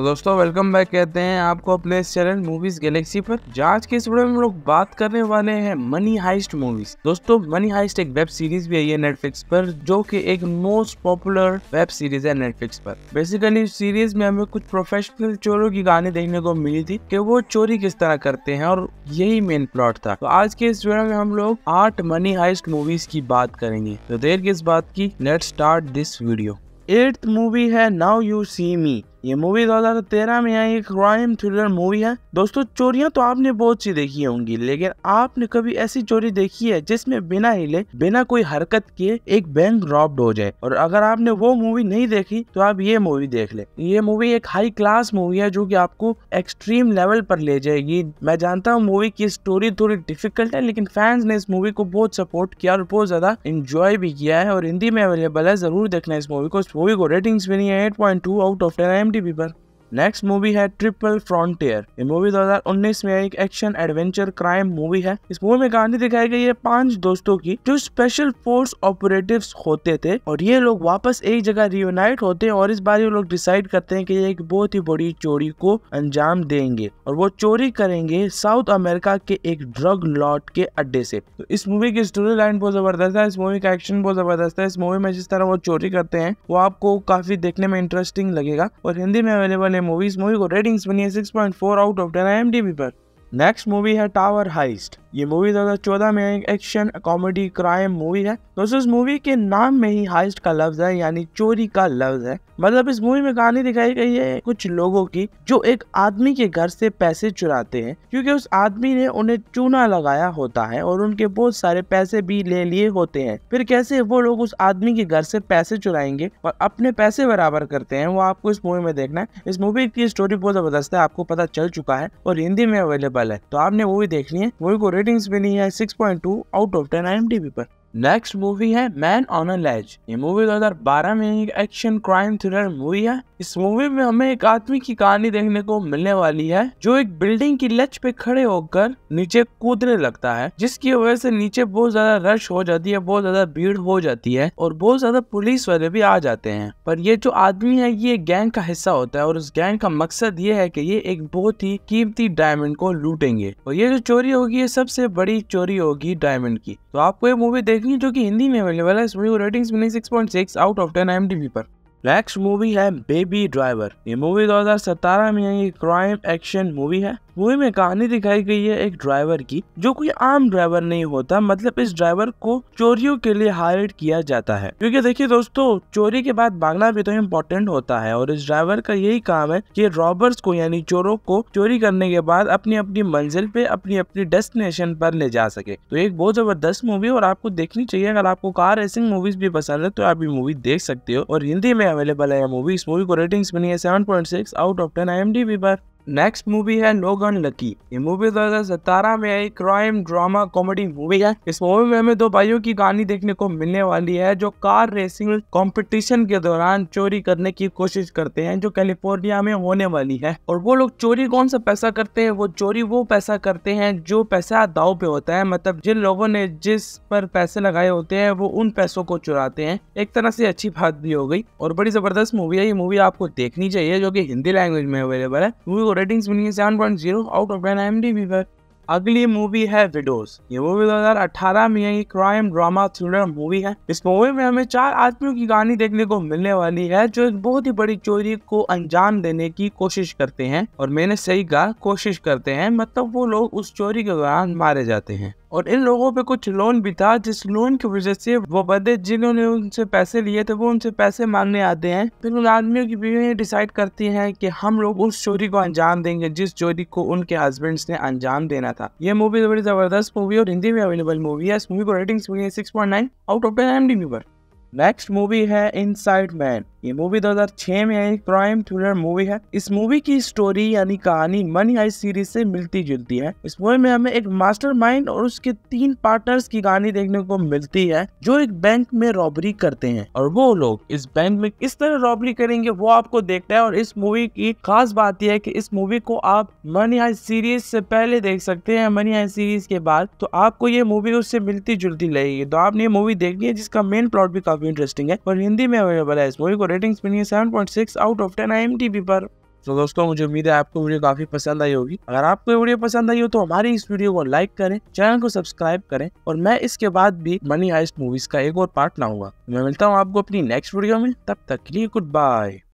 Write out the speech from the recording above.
तो दोस्तों welcome back कहते हैं आपको अपने इस चैनल मूवीज गैलेक्सी पर जांच के इस वीडियो में हम लोग बात करने वाले हैं मनी हाइस्ट मूवीज दोस्तों मनी हाइस्ट एक वेब सीरीज भी आई है नेटफ्लिक्स पर जो कि एक मोस्ट पॉपुलर वेब सीरीज है नेटफ्लिक्स पर बेसिकली इस सीरीज में हमें कुछ प्रोफेशनल चोरों की गाने देखने को मिली थी की वो चोरी किस तरह करते हैं और यही मेन प्लॉट था तो आज के इस वीडियो में हम लोग आठ मनी हाइस्ट मूवीज की बात करेंगे तो देर किस बात की let start this video eighth movie है नाउ यू सी मी ये मूवी 2013 में आई एक क्राइम थ्रिलर मूवी है दोस्तों चोरियां तो आपने बहुत सी देखी होंगी लेकिन आपने कभी ऐसी चोरी देखी है जिसमें बिना हिले बिना कोई हरकत किए एक बैंक रॉब्ड हो जाए और अगर आपने वो मूवी नहीं देखी तो आप ये मूवी देख ले ये मूवी एक हाई क्लास मूवी है जो की आपको एक्सट्रीम लेवल पर ले जाएगी मैं जानता हूँ मूवी की स्टोरी थोड़ी डिफिकल्ट है लेकिन फैंस ने इस मूवी को बहुत सपोर्ट किया और बहुत ज्यादा इंजॉय भी किया है और हिंदी में अवेलेबल है जरूर देखना इस मूवी को इस मूवी को रेटिंग्स नहीं है eight point two out of ten M पर नेक्स्ट मूवी है ट्रिपल फ्रॉन्टियर ये मूवी 2019 में एक एक्शन एडवेंचर क्राइम मूवी है इस मूवी में कहानी दिखाई गई है पांच दोस्तों की जो स्पेशल फोर्स ऑपरेटिव होते थे और ये लोग वापस एक जगह रियूनाइट होते हैं और इस बार ये लोग डिसाइड करते हैं कि ये एक बहुत ही बड़ी चोरी को अंजाम देंगे और वो चोरी करेंगे साउथ अमेरिका के एक ड्रग लॉट के अड्डे से तो इस मूवी की स्टोरी लाइन बहुत जबरदस्त है इस मूवी का एक्शन बहुत जबरदस्त है इस मूवी में जिस तरह वो चोरी करते हैं वो आपको काफी देखने में इंटरेस्टिंग लगेगा और हिंदी में अवेलेबल मूवीज मूवी को रेटिंग्स बनी है four out of D B पर नेक्स्ट मूवी है टावर हाइस्ट ये मूवी 2014 में एक एक्शन कॉमेडी क्राइम मूवी है दोस्तों इस मूवी के नाम में ही हाइस्ट का लफ्ज है यानी चोरी का लफ्ज है मतलब इस मूवी में कहानी दिखाई गई है कुछ लोगों की जो एक आदमी के घर से पैसे चुराते हैं क्योंकि उस आदमी ने उन्हें चूना लगाया होता है और उनके बहुत सारे पैसे भी ले लिए होते हैं फिर कैसे वो लोग उस आदमी के घर से पैसे चुराएंगे और अपने पैसे बराबर करते हैं वो आपको इस मूवी में देखना है इस मूवी की स्टोरी बहुत जबरदस्त है आपको पता चल चुका है और हिंदी में अवेलेबल वाला है तो आपने वो भी देखनी है मूवी को रेटिंग्स मिली है six point two out of ten I पर नेक्स्ट मूवी है मैन ऑन अ लेज ये मूवी 2012 में एक एक्शन क्राइम थ्रिलर मूवी है इस मूवी में हमें एक आदमी की कहानी देखने को मिलने वाली है जो एक बिल्डिंग की लच पे खड़े होकर नीचे कूदने लगता है जिसकी वजह से नीचे बहुत ज्यादा रश हो जाती है बहुत ज्यादा भीड़ हो जाती है और बहुत ज्यादा पुलिस वाले भी आ जाते हैं पर ये जो आदमी है ये गैंग का हिस्सा होता है और उस गैंग का मकसद ये है की ये एक बहुत ही कीमती डायमंड को लूटेंगे और ये जो चोरी होगी ये सबसे बड़ी चोरी होगी डायमंड की तो आपको ये मूवी देख देखनी जो कि हिंदी में अवेलेबल है इस मूवी को रेटिंग्स मिली six out of ten M T पर नेक्स्ट मूवी है बेबी ड्राइवर ये मूवी 2017 में आई क्राइम एक्शन मूवी है मूवी में कहानी दिखाई गई है एक ड्राइवर की जो कोई आम ड्राइवर नहीं होता मतलब इस ड्राइवर को चोरियों के लिए हायर किया जाता है क्योंकि देखिए दोस्तों चोरी के बाद भागना भी तो इम्पोर्टेंट होता है और इस ड्राइवर का यही काम है कि रॉबर्स को यानी चोरों को चोरी करने के बाद अपनी अपनी मंजिल पे अपनी अपनी डेस्टिनेशन पर ले जा सके तो एक बहुत जबरदस्त मूवी और आपको देखनी चाहिए अगर आपको कार रेसिंग मूवीज भी पसंद है तो आप ये मूवी देख सकते हो और हिंदी में अवेलेबल है मूवी इस मूवी को रेटिंग्स बनी है seven point six out of ten I M D पर नेक्स्ट मूवी है नो गन लकी ये मूवी दो 2017 में आई क्राइम ड्रामा कॉमेडी मूवी है इस मूवी में हमें दो भाइयों की कहानी देखने को मिलने वाली है जो कार रेसिंग कंपटीशन के दौरान चोरी करने की कोशिश करते हैं जो कैलिफोर्निया में होने वाली है और वो लोग चोरी कौन सा पैसा करते हैं वो चोरी वो पैसा करते हैं जो पैसा दाव पे होता है मतलब जिन लोगों ने जिस पर पैसे लगाए होते हैं वो उन पैसों को चुराते हैं एक तरह से अच्छी बात भी हो गई और बड़ी जबरदस्त मूवी है ये मूवी आपको देखनी चाहिए जो की हिंदी लैंग्वेज में अवेलेबल है मूवी रेटिंग्स मिली है seven point zero out of N M D IMDb पर अगली मूवी है विडोज ये मूवी 2018 में एक क्राइम ड्रामा थ्रिलर मूवी है इस मूवी में हमें चार आदमियों की कहानी देखने को मिलने वाली है जो एक बहुत ही बड़ी चोरी को अंजाम देने की कोशिश करते हैं और मैंने सही कहा कोशिश करते हैं मतलब वो लोग उस चोरी के दौरान मारे जाते हैं और इन लोगों पे कुछ लोन भी था जिस लोन की वजह से वो बंदे जिन्होंने उनसे पैसे लिए थे वो उनसे पैसे मांगने आते हैं फिर उन आदमियों की बीवियाँ डिसाइड करती हैं कि हम लोग उस चोरी को अंजाम देंगे जिस चोरी को उनके हस्बैंड्स ने अंजाम देना था ये मूवी बड़ी जबरदस्त मूवी और हिंदी में अवेलेबल मूवी है इस मूवी को रेटिंग है six point nine out of ten M D next movie है इन मैन ये मूवी 2006 में एक क्राइम थ्रिलर मूवी है इस मूवी की स्टोरी यानी कहानी मनी हाई सीरीज से मिलती जुलती है इस मूवी में हमें एक मास्टरमाइंड और उसके तीन पार्टनर्स की कहानी देखने को मिलती है जो एक बैंक में रॉबरी करते हैं और वो लोग इस बैंक में किस तरह रॉबरी करेंगे वो आपको देखता है और इस मूवी की खास बात यह है की इस मूवी को आप मनी हाई सीरीज से पहले देख सकते हैं मनी हाई सीरीज के बाद तो आपको ये मूवी उससे मिलती जुलती लगेगी तो आपने ये मूवी देखनी है जिसका मेन प्लॉट भी काफी इंटरेस्टिंग है और हिंदी में अवेलेबल है इस मूवी को रेटिंग्स मिली है seven point six out of ten I पर तो दोस्तों मुझे उम्मीद है आपको वीडियो काफी पसंद आई होगी अगर आपको वीडियो पसंद आई हो तो हमारी इस वीडियो को लाइक करें चैनल को सब्सक्राइब करें और मैं इसके बाद भी मनी हाइस्ट मूवीज का एक और पार्ट लाऊंगा मैं मिलता हूँ आपको अपनी नेक्स्ट वीडियो में तब तक के लिए गुड बाय